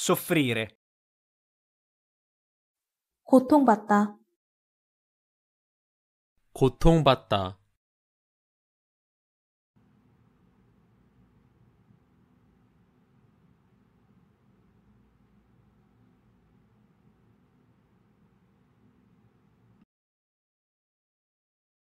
soffrire 고통받다 고통받다